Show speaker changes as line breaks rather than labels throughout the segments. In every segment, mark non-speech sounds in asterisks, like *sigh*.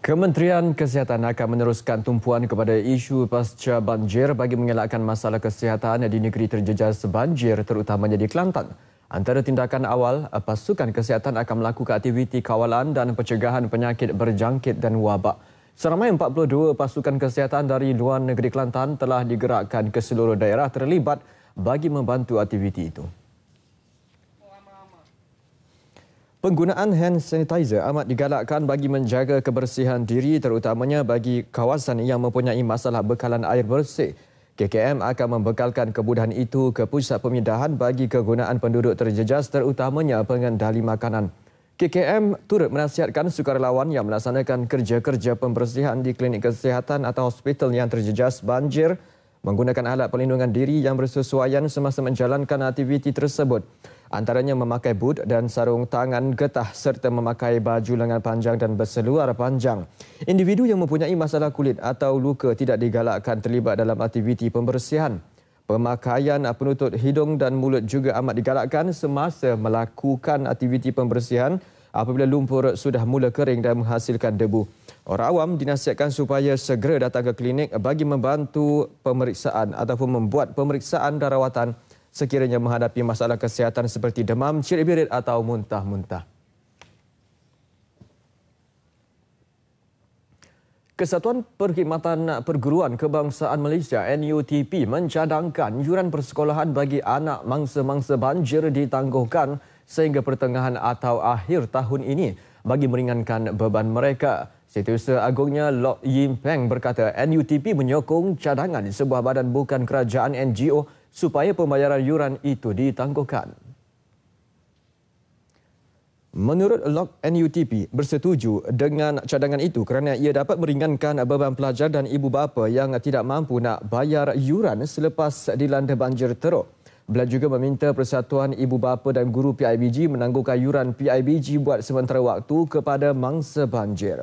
Kementerian Kesihatan akan meneruskan tumpuan kepada isu pasca banjir bagi mengelakkan masalah kesihatan di negeri terjejas banjir, terutamanya di Kelantan. Antara tindakan awal, pasukan kesihatan akan melakukan aktiviti kawalan dan pencegahan penyakit berjangkit dan wabak. Seramai 42 pasukan kesihatan dari luar negeri Kelantan telah digerakkan ke seluruh daerah terlibat bagi membantu aktiviti itu. Penggunaan hand sanitizer amat digalakkan bagi menjaga kebersihan diri terutamanya bagi kawasan yang mempunyai masalah bekalan air bersih. KKM akan membekalkan kemudahan itu ke pusat pemindahan bagi kegunaan penduduk terjejas terutamanya pengendali makanan. KKM turut menasihatkan sukarelawan yang melaksanakan kerja-kerja pembersihan di klinik kesihatan atau hospital yang terjejas banjir menggunakan alat perlindungan diri yang bersesuaian semasa menjalankan aktiviti tersebut antaranya memakai boot dan sarung tangan getah serta memakai baju lengan panjang dan berseluar panjang. Individu yang mempunyai masalah kulit atau luka tidak digalakkan terlibat dalam aktiviti pembersihan. Pemakaian penutup hidung dan mulut juga amat digalakkan semasa melakukan aktiviti pembersihan apabila lumpur sudah mula kering dan menghasilkan debu. Orang awam dinasihatkan supaya segera datang ke klinik bagi membantu pemeriksaan ataupun membuat pemeriksaan dan rawatan sekiranya menghadapi masalah kesihatan seperti demam, cirit-birit atau muntah-muntah. Kesatuan Perkhidmatan Perguruan Kebangsaan Malaysia NUTP mencadangkan yuran persekolahan bagi anak mangsa-mangsa banjir ditangguhkan sehingga pertengahan atau akhir tahun ini bagi meringankan beban mereka. Setiausaha agungnya Lok Yim Peng berkata NUTP menyokong cadangan sebuah badan bukan kerajaan NGO supaya pembayaran yuran itu ditangguhkan. Menurut Log NUTP, bersetuju dengan cadangan itu kerana ia dapat meringankan beban pelajar dan ibu bapa yang tidak mampu nak bayar yuran selepas dilanda banjir teruk. Beliau juga meminta Persatuan Ibu Bapa dan Guru PIBG menangguhkan yuran PIBG buat sementara waktu kepada mangsa banjir.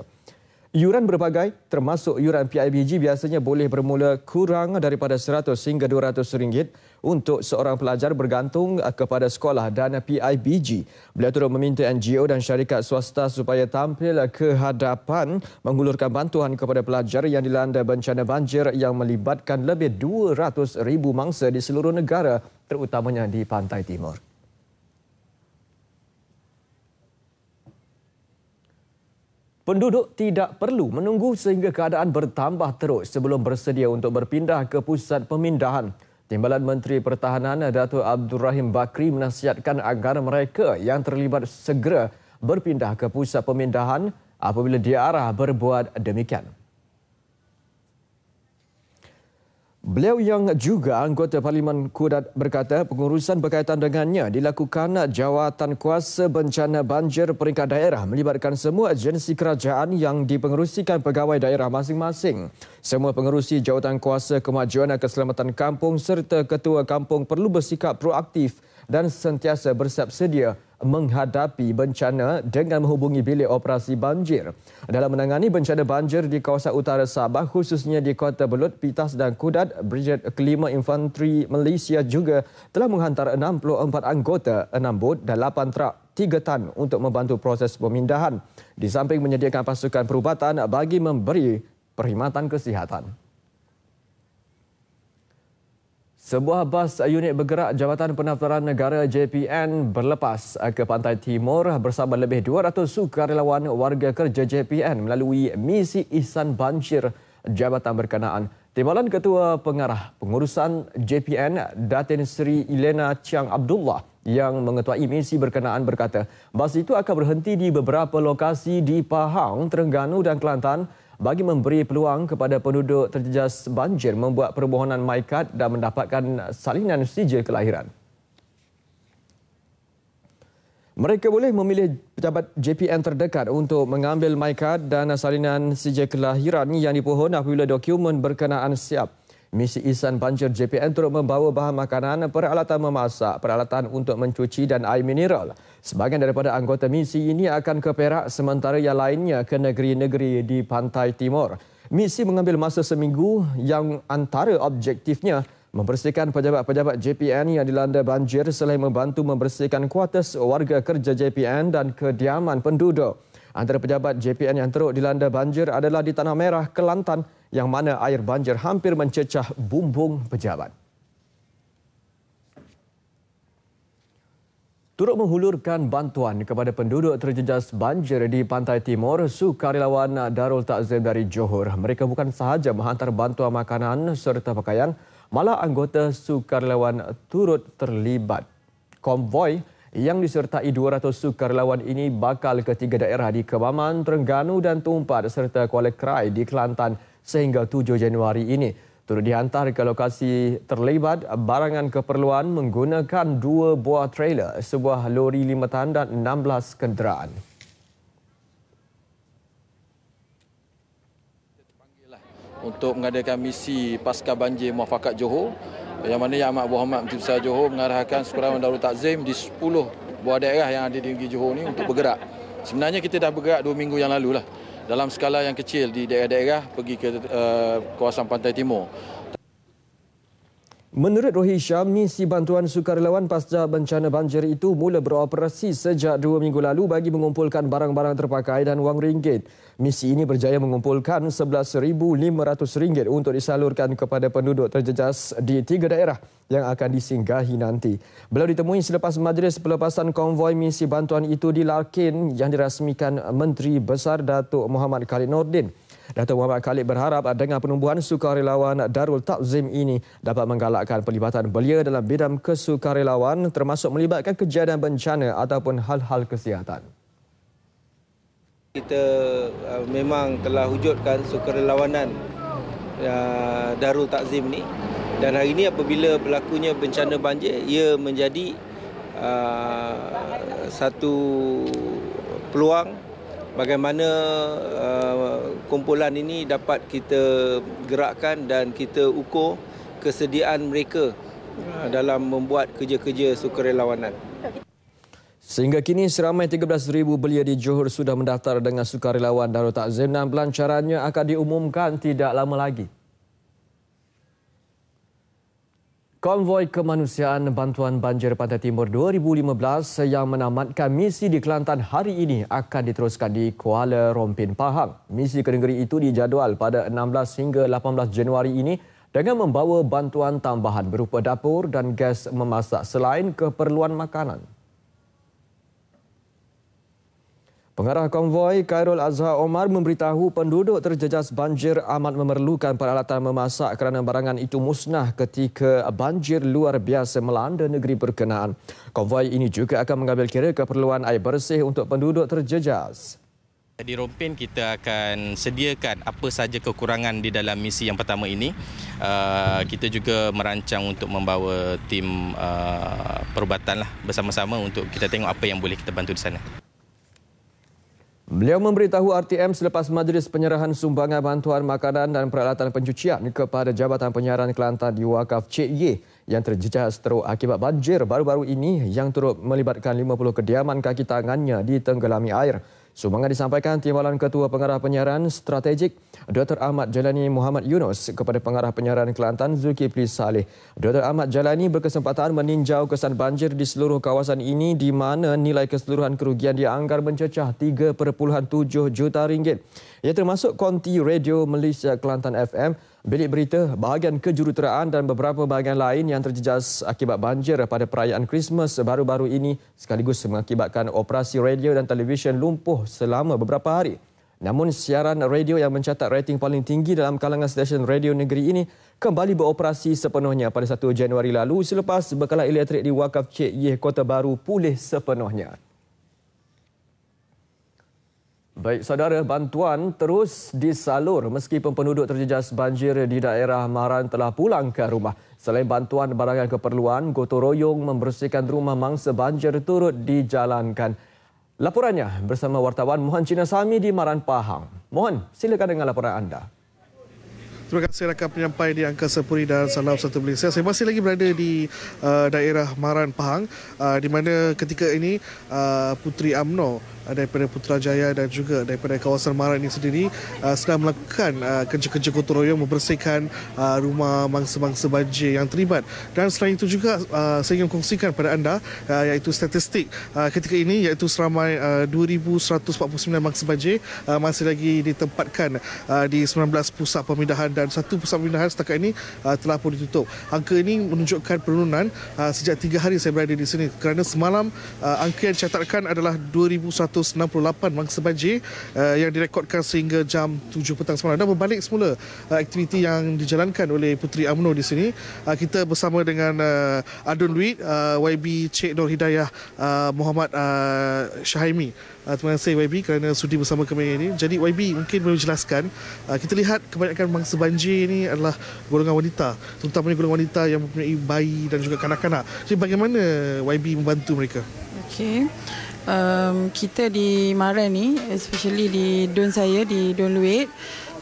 Yuran berbagai termasuk yuran PIBG biasanya boleh bermula kurang daripada RM100 hingga RM200 untuk seorang pelajar bergantung eh, kepada sekolah dana PIBG. Beliau turut meminta NGO dan syarikat swasta supaya tampil ke hadapan mengulurkan bantuan kepada pelajar yang dilanda bencana banjir yang melibatkan lebih 200,000 mangsa di seluruh negara terutamanya di Pantai Timur. Penduduk tidak perlu menunggu sehingga keadaan bertambah teruk sebelum bersedia untuk berpindah ke pusat pemindahan. Timbalan Menteri Pertahanan Datuk Abdul Rahim Bakri menasihatkan agar mereka yang terlibat segera berpindah ke pusat pemindahan apabila diarah berbuat demikian. Beliau yang juga anggota Parlimen Kudat berkata pengurusan berkaitan dengannya dilakukan jawatan kuasa bencana banjir peringkat daerah melibatkan semua agensi kerajaan yang dipengerusikan pegawai daerah masing-masing. Semua pengerusi jawatan kuasa kemajuan dan keselamatan kampung serta ketua kampung perlu bersikap proaktif dan sentiasa bersiap sedia menghadapi bencana dengan menghubungi bilik operasi banjir. Dalam menangani bencana banjir di kawasan utara Sabah, khususnya di Kota Belut, Pitas dan Kudat, Brigade Kelima Infanteri Malaysia juga telah menghantar 64 anggota, 6 bot dan 8 trak tiga tan untuk membantu proses pemindahan di samping menyediakan pasukan perubatan bagi memberi perkhidmatan kesihatan. Sebuah bas unit bergerak Jabatan Pendaftaran Negara JPN berlepas ke Pantai Timur bersama lebih 200 sukarelawan warga kerja JPN melalui misi Ihsan Banjir Jabatan Berkenaan. Timbalan Ketua Pengarah Pengurusan JPN Datin Sri Elena Chiang Abdullah yang mengetuai misi berkenaan berkata bas itu akan berhenti di beberapa lokasi di Pahang, Terengganu dan Kelantan bagi memberi peluang kepada penduduk terjejas banjir membuat permohonan MyCard dan mendapatkan salinan sijil kelahiran. Mereka boleh memilih pejabat JPN terdekat untuk mengambil MyCard dan salinan sijil kelahiran yang dipohon apabila dokumen berkenaan siap. Misi Isan Banjir JPN turut membawa bahan makanan, peralatan memasak, peralatan untuk mencuci dan air mineral. Sebahagian daripada anggota misi ini akan ke Perak sementara yang lainnya ke negeri-negeri di Pantai Timur. Misi mengambil masa seminggu yang antara objektifnya membersihkan pejabat-pejabat JPN yang dilanda banjir selain membantu membersihkan kuartus warga kerja JPN dan kediaman penduduk. Antara pejabat JPN yang teruk dilanda banjir adalah di Tanah Merah, Kelantan yang mana air banjir hampir mencecah bumbung pejabat. Turut menghulurkan bantuan kepada penduduk terjejas banjir di Pantai Timur, sukarelawan Darul Takzim dari Johor. Mereka bukan sahaja menghantar bantuan makanan serta pakaian, malah anggota sukarelawan turut terlibat. Konvoi yang disertai 200 sukarelawan ini bakal ke tiga daerah di Kebaman, Terengganu dan Tumpat serta Kuala Krai di Kelantan sehingga 7 Januari ini. Turut dihantar ke lokasi terlibat barangan keperluan menggunakan dua buah trailer, sebuah lori lima tandan 16 kenderaan. untuk mengadakan misi pasca banjir Muafakat Johor yang mana Yang Amat Berhormat Menteri Besar Johor mengarahkan sekurang-kurangnya Darul Takzim di 10 buah daerah yang ada di negeri Johor ni untuk bergerak. Sebenarnya kita dah bergerak 2 minggu yang lalu lah dalam skala yang kecil di daerah-daerah pergi ke uh, kawasan pantai timur. Menurut Rohit misi bantuan sukarelawan pasca bencana banjir itu mula beroperasi sejak dua minggu lalu bagi mengumpulkan barang-barang terpakai dan wang ringgit. Misi ini berjaya mengumpulkan RM11,500 untuk disalurkan kepada penduduk terjejas di tiga daerah yang akan disinggahi nanti. Beliau ditemui selepas majlis pelepasan konvoi misi bantuan itu di Larkin yang dirasmikan Menteri Besar Datuk Muhammad Khalid Nordin. Datuk Muhammad Khalid berharap dengan penumbuhan sukarelawan Darul Takzim ini dapat menggalakkan pelibatan belia dalam bidang kesukarelawan termasuk melibatkan kejadian bencana ataupun hal-hal kesihatan.
Kita uh, memang telah wujudkan sukarelawanan uh, Darul Takzim ini dan hari ini apabila berlakunya bencana banjir ia menjadi uh, satu peluang bagaimana uh, kumpulan ini dapat kita gerakkan dan kita ukur kesediaan mereka uh, dalam membuat kerja-kerja sukarelawanan.
Sehingga kini seramai 13,000 belia di Johor sudah mendaftar dengan sukarelawan Darul Takzim dan pelancarannya akan diumumkan tidak lama lagi. Konvoi Kemanusiaan Bantuan Banjir Pantai Timur 2015 yang menamatkan misi di Kelantan hari ini akan diteruskan di Kuala Rompin Pahang. Misi ke negeri itu dijadual pada 16 hingga 18 Januari ini dengan membawa bantuan tambahan berupa dapur dan gas memasak selain keperluan makanan. Pengarah konvoi Khairul Azhar Omar memberitahu penduduk terjejas banjir amat memerlukan peralatan memasak kerana barangan itu musnah ketika banjir luar biasa melanda negeri berkenaan. Konvoi ini juga akan mengambil kira keperluan air bersih untuk penduduk terjejas.
Di Rompin kita akan sediakan apa saja kekurangan di dalam misi yang pertama ini. Ah, kita juga merancang untuk membawa tim ah, perubatan lah bersama-sama untuk kita tengok apa yang boleh kita bantu di sana.
Beliau memberitahu RTM selepas majlis penyerahan sumbangan bantuan makanan dan peralatan pencucian kepada Jabatan Penyiaran Kelantan di Wakaf CIY yang terjejas teruk akibat banjir baru-baru ini yang turut melibatkan 50 kediaman kaki tangannya di tenggelami air. Sumbangan disampaikan Timbalan Ketua Pengarah Penyiaran Strategik Dr. Ahmad Jalani Muhammad Yunus kepada pengarah penyiaran Kelantan Zulkifli Saleh. Dr. Ahmad Jalani berkesempatan meninjau kesan banjir di seluruh kawasan ini di mana nilai keseluruhan kerugian dianggar mencecah 3.7 juta ringgit. Ia termasuk konti radio Malaysia Kelantan FM Bilik berita, bahagian kejuruteraan dan beberapa bahagian lain yang terjejas akibat banjir pada perayaan Christmas baru-baru ini sekaligus mengakibatkan operasi radio dan televisyen lumpuh selama beberapa hari. Namun siaran radio yang mencatat rating paling tinggi dalam kalangan stesen radio negeri ini kembali beroperasi sepenuhnya pada 1 Januari lalu selepas bekalan elektrik di Wakaf Cik Yeh Kota Baru pulih sepenuhnya. Baik saudara, bantuan terus disalur meski penduduk terjejas banjir di daerah Maran telah pulang ke rumah. Selain bantuan barangan keperluan, gotong membersihkan rumah mangsa banjir turut dijalankan. Laporannya bersama wartawan Mohan Cina Sami di Maran Pahang. Mohan, silakan dengan laporan anda.
Terima kasih kerana penyampai di Angkasa Puri dan Salam Satu Malaysia. Saya masih lagi berada di uh, daerah Maran Pahang uh, di mana ketika ini uh, Puteri Amno Ah, daripada Putrajaya dan juga daripada kawasan Marat ini sendiri ah, sedang melakukan ah, kerja-kerja gotong royong membersihkan rumah mangsa-mangsa banjir yang terlibat dan selain itu juga saya ingin kongsikan kepada anda uh, iaitu statistik ketika ini iaitu seramai 2149 mangsa banjir masih lagi ditempatkan di 19 pusat pemindahan dan satu pusat pemindahan setakat ini telah pun ditutup. Angka ini menunjukkan penurunan sejak tiga hari saya berada di sini kerana semalam angka yang dicatatkan adalah 2100 168 mangsa banjir uh, yang direkodkan sehingga jam 7 petang semalam. Dan berbalik semula uh, aktiviti yang dijalankan oleh Puteri UMNO di sini. Uh, kita bersama dengan uh, Adun Luit, uh, YB Cik Nur Hidayah uh, Muhammad uh, Syahimi. Uh, terima kasih YB kerana sudi bersama kami ini. Jadi YB mungkin boleh jelaskan, uh, kita lihat kebanyakan mangsa banjir ini adalah golongan wanita. Terutamanya golongan wanita yang mempunyai bayi dan juga kanak-kanak. Jadi bagaimana YB membantu mereka?
Okay um, kita di Mara ni especially di Don saya di Don Luit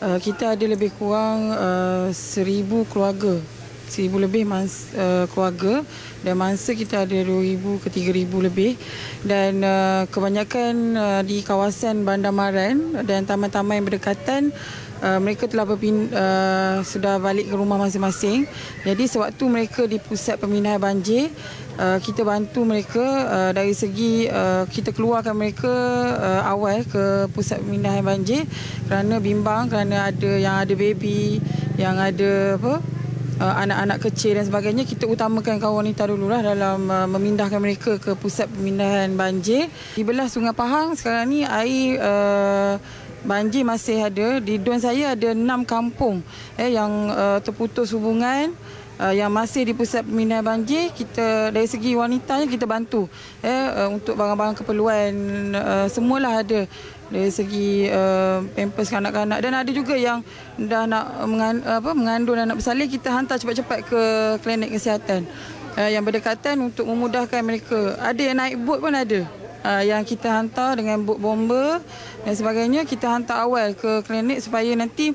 uh, kita ada lebih kurang uh, seribu keluarga seribu lebih mans, uh, keluarga dan mangsa kita ada dua ribu ke tiga ribu lebih dan uh, kebanyakan uh, di kawasan Bandar Maran dan taman-taman yang berdekatan uh, Uh, mereka telah berpin, uh, sudah balik ke rumah masing-masing. Jadi sewaktu mereka di pusat pemindahan banjir, uh, kita bantu mereka uh, dari segi uh, kita keluarkan mereka uh, awal ke pusat pemindahan banjir kerana bimbang kerana ada yang ada baby, yang ada apa uh, anak-anak kecil dan sebagainya kita utamakan kaum wanita lah dalam uh, memindahkan mereka ke pusat pemindahan banjir di belah Sungai Pahang sekarang ni air uh banjir masih ada di Dun saya ada enam kampung eh, yang uh, terputus hubungan uh, yang masih di pusat pemindahan banjir kita dari segi wanitanya kita bantu eh, uh, untuk barang-barang keperluan uh, semualah ada dari segi uh, pampers kanak-kanak dan ada juga yang dah nak mengan, apa, mengandung anak bersalin kita hantar cepat-cepat ke klinik kesihatan uh, yang berdekatan untuk memudahkan mereka ada yang naik bot pun ada uh, yang kita hantar dengan buk bomba dan sebagainya kita hantar awal ke klinik supaya nanti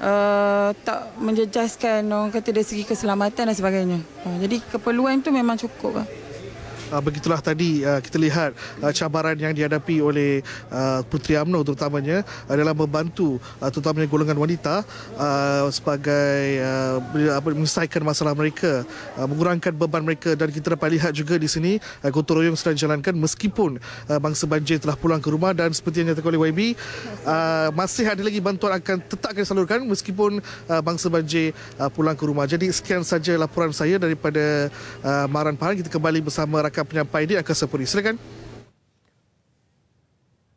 uh, tak menjejaskan orang kata dari segi keselamatan dan sebagainya. Uh, jadi keperluan itu memang cukup. Lah.
Ah, begitulah tadi ah, kita lihat ah, cabaran yang dihadapi oleh Puteri UMNO terutamanya adalah membantu terutamanya golongan wanita sebagai menyelesaikan masalah mereka mengurangkan beban mereka dan kita dapat lihat juga di sini gotong royong sedang dijalankan meskipun bangsa banjir telah pulang ke rumah dan seperti yang nyatakan oleh YB masih ada lagi bantuan akan tetap akan disalurkan meskipun bangsa banjir pulang ke rumah jadi sekian saja laporan saya daripada Maran Pahang kita kembali bersama rakan akan penyampaian dia akan sempurna. Silakan.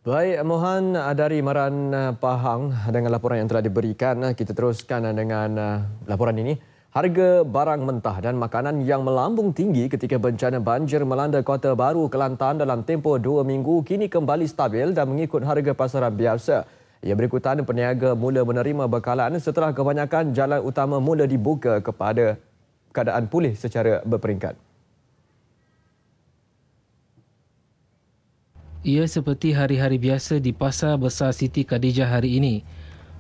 Baik, Mohan dari Maran eh, Pahang dengan laporan yang telah diberikan. Eh, kita teruskan eh, dengan laporan ini. Harga barang mentah dan makanan yang melambung tinggi ketika bencana banjir melanda kota baru Kelantan dalam tempoh dua minggu kini kembali stabil dan mengikut harga pasaran biasa. Ia berikutan peniaga mula menerima bekalan setelah kebanyakan jalan utama mula dibuka kepada keadaan pulih secara berperingkat.
Ia seperti hari-hari biasa di pasar besar Siti Khadijah hari ini.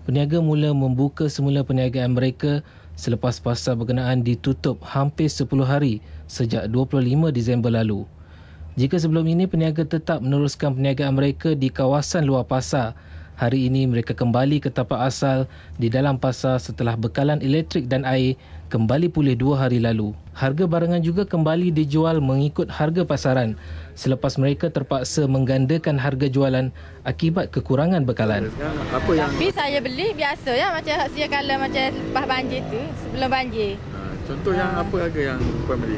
Peniaga mula membuka semula perniagaan mereka selepas pasar berkenaan ditutup hampir 10 hari sejak 25 Disember lalu. Jika sebelum ini peniaga tetap meneruskan perniagaan mereka di kawasan luar pasar hari ini mereka kembali ke tapak asal di dalam pasar setelah bekalan elektrik dan air kembali pulih dua hari lalu. Harga barangan juga kembali dijual mengikut harga pasaran selepas mereka terpaksa menggandakan harga jualan akibat kekurangan bekalan. Apa yang... Tapi
saya beli biasa ya macam setiap kali macam lepas banjir tu sebelum banjir.
Ha, contoh yang apa harga yang puan beli?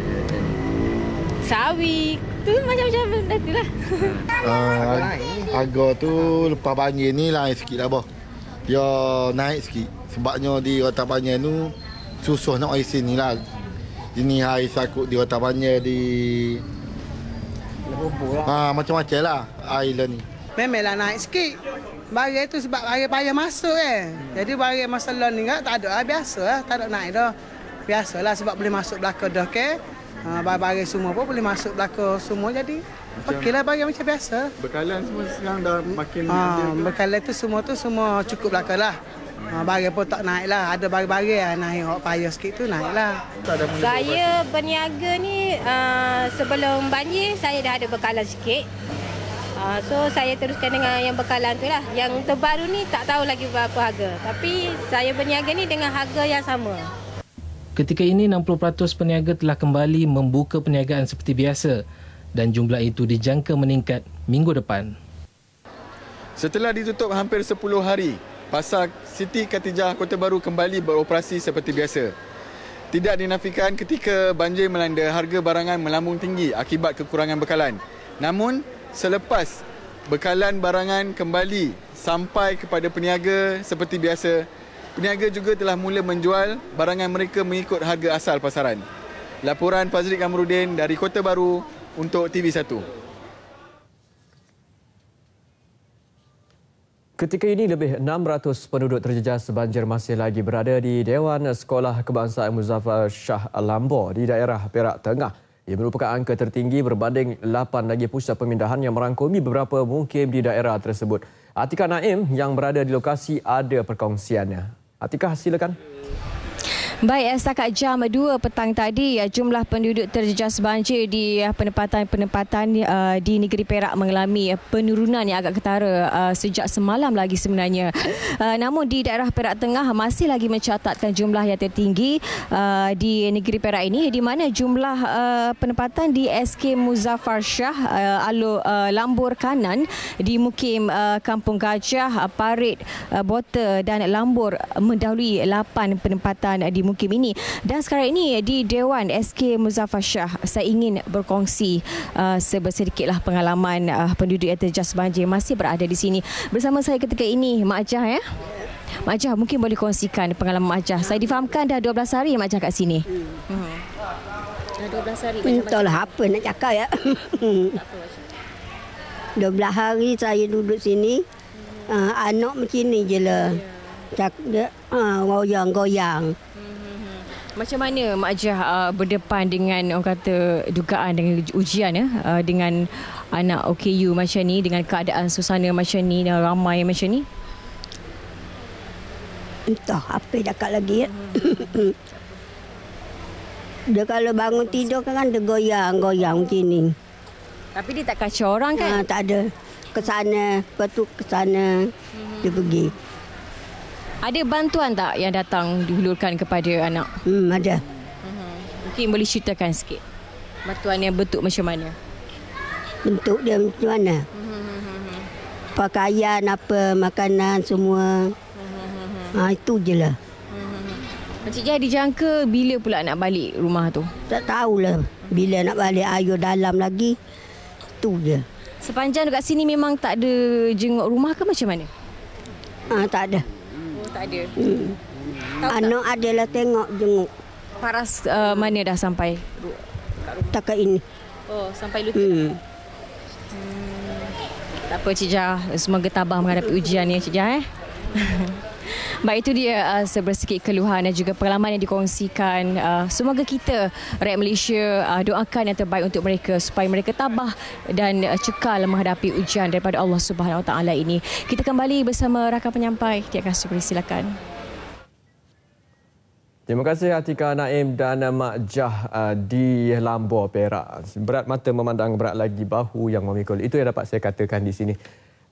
Sawi, tu macam-macam
benda tu lah. Uh,
*laughs* tu lepas banjir ni lain sikit lah boh. Dia naik sikit. Sebabnya di kota banjir tu susah nak isi ni lah. Ini air sakut di kota banjir di... Lah. Ha, macam-macam lah air lah ni.
Memanglah naik sikit. Barang tu sebab barang payah masuk eh. Jadi barang masalah ni tak ada lah. Biasa lah, Tak ada naik dah. Biasalah sebab boleh masuk belakang dah. Okay? Ha, barang-barang semua pun boleh masuk belakang semua jadi. Okeylah bagi macam biasa. Bekalan semua sekarang dah makin banyak. Ha, bekalan tu semua tu semua cukup belakang lah. Ha, barang pun tak naik lah. Ada barang-barang yang naik. Hak payah sikit tu naik lah. Saya
berniaga ni uh, sebelum banjir saya dah ada bekalan sikit. Uh, so saya teruskan dengan yang bekalan tu lah. Yang terbaru ni tak tahu lagi berapa harga. Tapi saya berniaga ni dengan harga yang sama.
Ketika ini 60% peniaga telah kembali membuka perniagaan seperti biasa dan jumlah itu dijangka meningkat minggu depan. Setelah ditutup hampir 10 hari, pasar Siti Katijah Kota Baru kembali beroperasi seperti biasa.
Tidak dinafikan ketika banjir melanda, harga barangan melambung tinggi akibat kekurangan bekalan.
Namun, selepas bekalan barangan kembali sampai kepada peniaga seperti biasa, peniaga juga telah mula menjual barangan mereka mengikut harga asal pasaran. Laporan Fazrik Amruddin dari Kota Baru untuk TV1. Ketika
ini lebih 600 penduduk terjejas banjir masih lagi berada di Dewan Sekolah Kebangsaan Muzaffar Shah Alambor di daerah Perak Tengah. Ia merupakan angka tertinggi berbanding 8 lagi pusat pemindahan yang merangkumi beberapa mungkin di daerah tersebut. Atika Naim yang berada di lokasi ada perkongsiannya. Atika silakan.
Baik, eh, setakat jam 2 petang tadi, eh, jumlah penduduk terjejas banjir di eh, penempatan-penempatan di negeri Perak mengalami penurunan yang agak ketara sejak semalam lagi sebenarnya. Namun di daerah Perak Tengah masih lagi mencatatkan jumlah yang tertinggi di negeri Perak ini di mana jumlah penempatan di SK Muzaffar Shah Alu Lambur Kanan di Mukim Kampung Gajah, Parit, Bota dan Lambur mendahului 8 penempatan di Mukim mukim ini dan sekarang ini di Dewan SK Muzaffar Shah saya ingin berkongsi uh, sebersedikitlah pengalaman uh, penduduk yang terjejas banjir masih berada di sini bersama saya ketika ini Mak Jah ya Mak Jah mungkin boleh kongsikan pengalaman Mak Jah saya difahamkan dah 12 hari Mak Jah kat sini hmm. uh Dah 12 hari Entahlah apa nak cakap ya *laughs* dua 12 hari saya duduk sini hmm. uh, anak macam ni je lah yeah. uh, goyang-goyang macam mana Mak Jah uh, berdepan dengan orang kata dugaan dengan ujian ya uh, dengan anak OKU macam ni dengan keadaan susana macam ni dan ramai macam ni? Entah apa cakap lagi ya. *coughs* dia kalau bangun tidur kan, kan dia goyang-goyang macam ni. Tapi dia tak kacau orang kan? Ha, tak ada. kesana sana, lepas tu ke hmm dia pergi. Ada bantuan tak yang datang dihulurkan kepada anak? Hmm, ada. Mhm. Mungkin boleh ceritakan sikit. Bantuan yang bentuk macam mana? Bentuk dia macam mana? Mhm. Pakaian apa, makanan semua. Ha, itu je lah. Macam dia dijangka bila pula nak balik rumah tu? Tak tahulah bila nak balik air dalam lagi. Tu je. Sepanjang dekat sini memang tak ada jenguk rumah ke macam mana? ha, tak ada tak ada. Hmm. Anak tak? adalah tengok jenguk. Paras uh, mana dah sampai? Tak ini.
Oh, sampai lutut. Hmm.
hmm. Tak apa Cik Jah, semoga tabah menghadapi ujian ni Cik Jah eh. *laughs* Baik itu dia uh, sebersikit keluhan dan juga pengalaman yang dikongsikan. Uh, semoga kita rakyat Malaysia uh, doakan yang terbaik untuk mereka supaya mereka tabah dan uh, cekal menghadapi ujian daripada Allah Subhanahu Wa Taala ini. Kita kembali bersama rakan penyampai. Tiak Kasih, silakan.
Terima kasih Atika Naim dan uh, Mak Jah uh, di Lambor Perak. Berat mata memandang berat lagi bahu yang memikul. Itu yang dapat saya katakan di sini.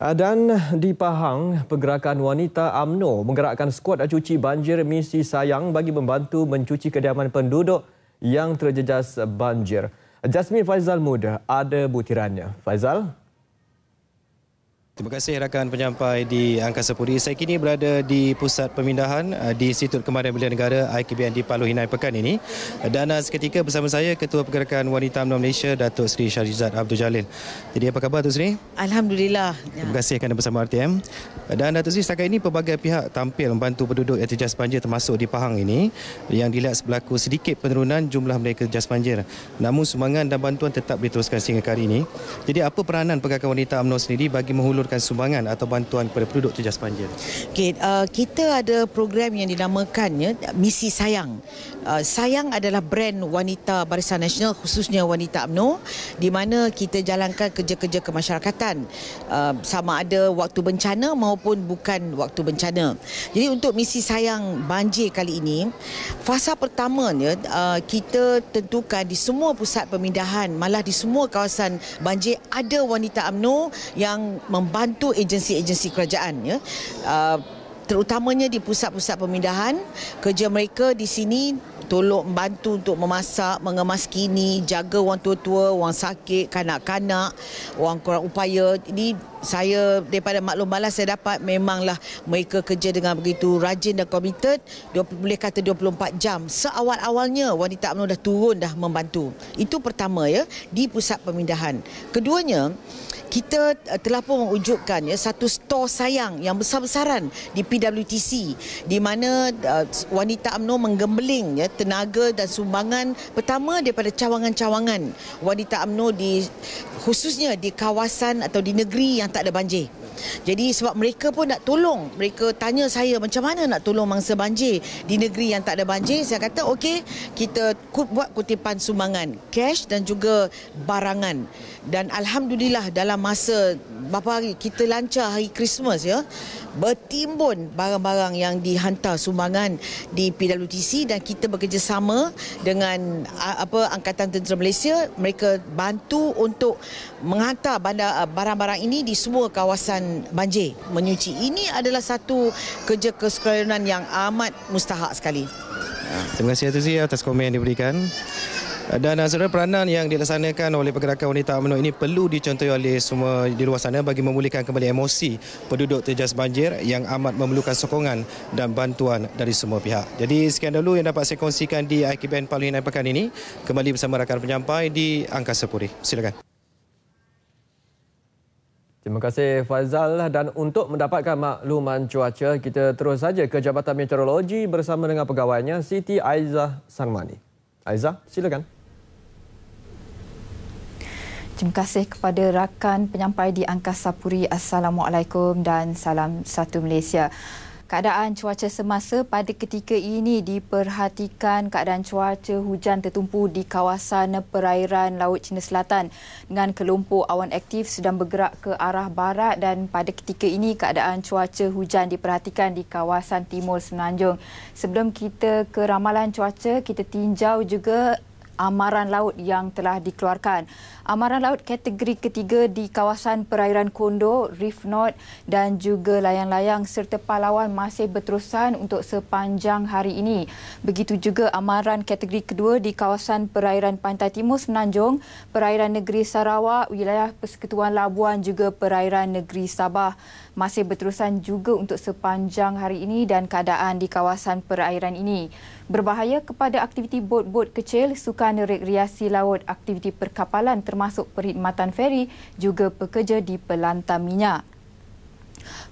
Ah, dan di Pahang, pergerakan wanita AMNO menggerakkan skuad cuci banjir misi sayang bagi membantu mencuci kediaman penduduk yang terjejas banjir. Jasmine Faizal Muda ada butirannya.
Faizal? Terima kasih rakan penyampai di Angkasa Puri. Saya kini berada di pusat pemindahan eh, di Institut Kemarin Belia Negara IKBN di Palu Hinai Pekan ini. Dan eh, seketika bersama saya Ketua Pergerakan Wanita UMNO Malaysia Datuk Seri Syarizat Abdul Jalil. Jadi apa khabar Datuk Seri?
Alhamdulillah. Terima
kasih kerana bersama RTM. Dan eh, Datuk Seri setakat ini pelbagai pihak tampil membantu penduduk yang terjejas banjir termasuk di Pahang ini yang dilihat berlaku sedikit penurunan jumlah mereka terjejas banjir. Namun sumbangan dan bantuan tetap diteruskan sehingga hari ini. Jadi apa peranan Pergerakan Wanita UMNO sendiri bagi menghulur menyalurkan sumbangan atau bantuan kepada penduduk terjejas banjir?
Okay, uh, kita ada program yang dinamakannya uh, Misi Sayang. Uh, Sayang adalah brand wanita Barisan Nasional khususnya wanita UMNO di mana kita jalankan kerja-kerja kemasyarakatan uh, sama ada waktu bencana maupun bukan waktu bencana. Jadi untuk Misi Sayang banjir kali ini, fasa pertamanya uh, kita tentukan di semua pusat pemindahan malah di semua kawasan banjir ada wanita UMNO yang mem- membantu agensi-agensi kerajaan ya. Uh, terutamanya di pusat-pusat pemindahan kerja mereka di sini tolong bantu untuk memasak, mengemas kini, jaga orang tua-tua, orang sakit, kanak-kanak, orang kurang upaya. Ini saya daripada maklum balas saya dapat memanglah mereka kerja dengan begitu rajin dan komited. Boleh kata 24 jam. Seawal-awalnya wanita UMNO dah turun dah membantu. Itu pertama ya di pusat pemindahan. Keduanya, kita eh, telah pun mewujudkan ya satu stor sayang yang besar-besaran di PWTC di mana uh, wanita UMNO menggembeling ya tenaga dan sumbangan pertama daripada cawangan-cawangan wanita UMNO di khususnya di kawasan atau di negeri yang tak ada banjir. Jadi sebab mereka pun nak tolong, mereka tanya saya macam mana nak tolong mangsa banjir di negeri yang tak ada banjir, saya kata okey, kita buat kutipan sumbangan cash dan juga barangan. Dan alhamdulillah dalam masa beberapa hari kita lancar hari Christmas ya, bertimbun barang-barang yang dihantar sumbangan di PWTC dan kita bekerjasama dengan apa angkatan tentera Malaysia, mereka bantu untuk menghantar bandar eh, barang-barang ini di semua kawasan banjir menyuci. Ini adalah satu kerja kesekolahan yang amat mustahak sekali. Ya,
terima kasih Atuzi atas komen yang diberikan. Dan eh, saudara peranan yang dilaksanakan oleh pergerakan wanita Amanah ini perlu dicontohi oleh semua di luar sana bagi memulihkan kembali emosi penduduk terjejas banjir yang amat memerlukan sokongan dan bantuan dari semua pihak. Jadi sekian dulu yang dapat saya kongsikan di IKBN paling Hinai Pekan ini. Kembali bersama rakan penyampai di Angkasa Puri. Silakan.
Terima kasih Faizal dan untuk mendapatkan makluman cuaca kita terus saja ke Jabatan Meteorologi bersama dengan pegawainya Siti Aiza Sarmani. Aiza, silakan.
Terima kasih kepada rakan penyampai di Angkasa Puri. Assalamualaikum dan salam satu Malaysia keadaan cuaca semasa pada ketika ini diperhatikan keadaan cuaca hujan tertumpu di kawasan perairan Laut Cina Selatan dengan kelompok awan aktif sedang bergerak ke arah barat dan pada ketika ini keadaan cuaca hujan diperhatikan di kawasan timur Semenanjung. Sebelum kita ke ramalan cuaca, kita tinjau juga amaran laut yang telah dikeluarkan. Amaran laut kategori ketiga di kawasan perairan Kondo, Reef North dan juga layang-layang serta Palawan masih berterusan untuk sepanjang hari ini. Begitu juga amaran kategori kedua di kawasan perairan Pantai Timur Semenanjung, perairan negeri Sarawak, wilayah Persekutuan Labuan juga perairan negeri Sabah masih berterusan juga untuk sepanjang hari ini dan keadaan di kawasan perairan ini. Berbahaya kepada aktiviti bot-bot kecil, sukan rekreasi laut, aktiviti perkapalan termasuk perkhidmatan feri juga pekerja di pelantar minyak.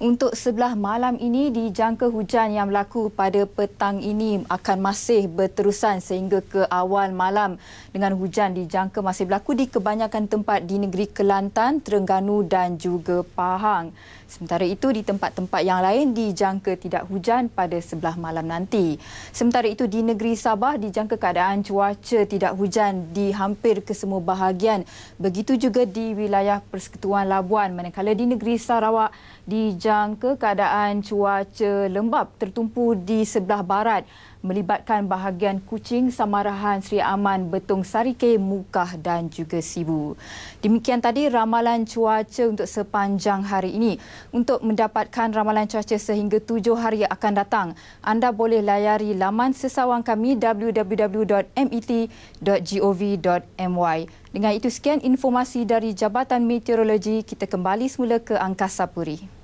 Untuk sebelah malam ini dijangka hujan yang berlaku pada petang ini akan masih berterusan sehingga ke awal malam dengan hujan dijangka masih berlaku di kebanyakan tempat di negeri Kelantan, Terengganu dan juga Pahang. Sementara itu di tempat-tempat yang lain dijangka tidak hujan pada sebelah malam nanti. Sementara itu di negeri Sabah dijangka keadaan cuaca tidak hujan di hampir kesemua bahagian. Begitu juga di wilayah Persekutuan Labuan manakala di negeri Sarawak dijangka keadaan cuaca lembap tertumpu di sebelah barat melibatkan bahagian kucing Samarahan, Sri Aman, Betung Sarike, Mukah dan juga Sibu. Demikian tadi ramalan cuaca untuk sepanjang hari ini. Untuk mendapatkan ramalan cuaca sehingga tujuh hari akan datang, anda boleh layari laman sesawang kami www.met.gov.my. Dengan itu sekian informasi dari Jabatan Meteorologi, kita kembali semula ke Angkasa Puri.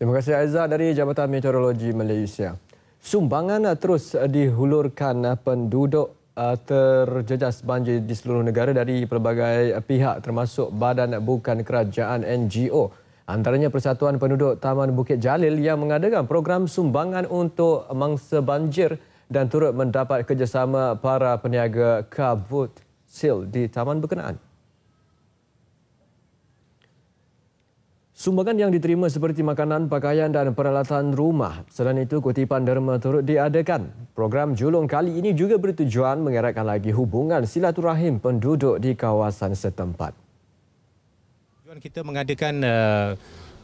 Terima kasih Aiza dari Jabatan Meteorologi Malaysia. Sumbangan terus dihulurkan eh, penduduk eh, terjejas banjir di seluruh negara dari pelbagai pihak termasuk badan bukan kerajaan NGO. Antaranya Persatuan Penduduk Taman Bukit Jalil yang mengadakan program sumbangan untuk mangsa banjir dan turut mendapat kerjasama para peniaga kabut sil di taman berkenaan. Sumbangan yang diterima seperti makanan, pakaian dan peralatan rumah. Selain itu, kutipan derma turut diadakan. Program Julung kali ini juga bertujuan mengeratkan lagi hubungan silaturahim penduduk di kawasan setempat.
Tujuan kita mengadakan uh,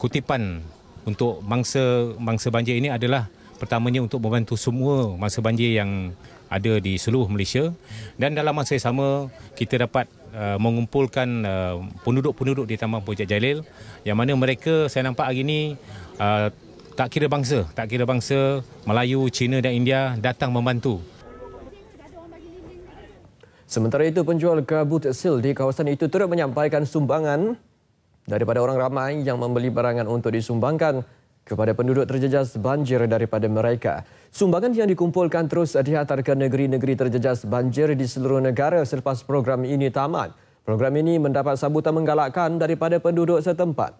kutipan untuk mangsa mangsa banjir ini adalah pertamanya untuk membantu semua mangsa banjir yang ada di seluruh Malaysia dan dalam masa yang sama kita dapat Uh, mengumpulkan uh, penduduk-penduduk di Taman Puncak Jalil yang mana mereka saya nampak hari ini uh, tak kira bangsa, tak kira bangsa Melayu, Cina dan India datang membantu.
Sementara itu penjual kabut sil di kawasan itu turut menyampaikan sumbangan daripada orang ramai yang membeli barangan untuk disumbangkan kepada penduduk terjejas banjir daripada mereka. Sumbangan yang dikumpulkan terus dihantar ke negeri-negeri terjejas banjir di seluruh negara selepas program ini tamat. Program ini mendapat sambutan menggalakkan daripada penduduk setempat.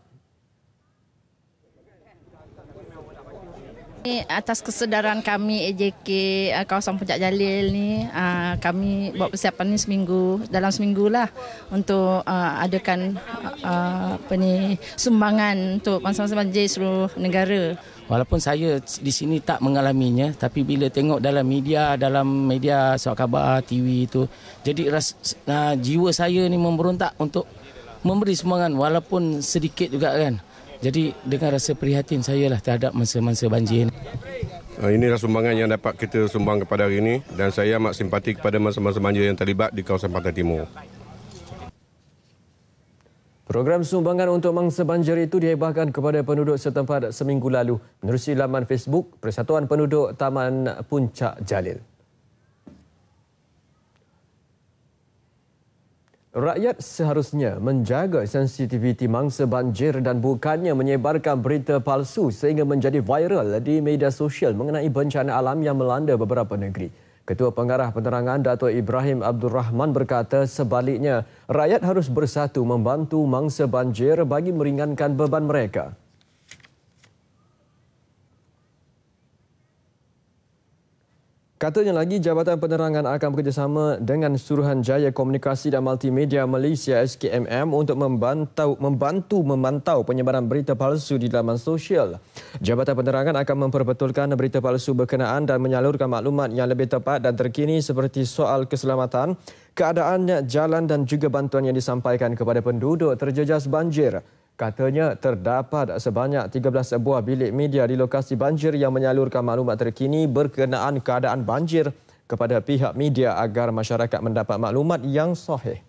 atas kesedaran kami AJK uh, eh, kawasan Puncak Jalil ni uh, kami buat persiapan ni seminggu dalam seminggu lah untuk uh, adakan uh, apa ni sumbangan untuk pansama banjir seluruh
negara. Walaupun saya di sini tak mengalaminya tapi bila tengok dalam media dalam media surat khabar TV itu jadi ras, uh, jiwa saya ni memberontak untuk memberi sumbangan walaupun sedikit juga kan. Jadi dengan rasa prihatin saya lah terhadap masa-masa banjir.
Eh, inilah sumbangan yang dapat kita sumbang kepada hari ini dan saya amat simpati kepada masa-masa banjir yang terlibat di kawasan Pantai Timur.
Program sumbangan untuk mangsa banjir itu dihebahkan kepada penduduk setempat seminggu lalu menerusi laman Facebook Persatuan Penduduk Taman Puncak Jalil. Rakyat seharusnya menjaga sensitiviti mangsa banjir dan bukannya menyebarkan berita palsu sehingga menjadi viral di media sosial mengenai bencana alam yang melanda beberapa negeri. Ketua Pengarah Penerangan Dato' Ibrahim Abdul Rahman berkata sebaliknya, rakyat harus bersatu membantu mangsa banjir bagi meringankan beban mereka. Katanya lagi Jabatan Penerangan akan bekerjasama dengan Suruhanjaya Komunikasi dan Multimedia Malaysia SKMM untuk membantu, membantu memantau penyebaran berita palsu di laman sosial. Jabatan Penerangan akan memperbetulkan berita palsu berkenaan dan menyalurkan maklumat yang lebih tepat dan terkini seperti soal keselamatan, keadaan jalan dan juga bantuan yang disampaikan kepada penduduk terjejas banjir. Katanya terdapat sebanyak 13 buah bilik media di lokasi banjir yang menyalurkan maklumat terkini berkenaan keadaan banjir kepada pihak media agar masyarakat mendapat maklumat yang sahih.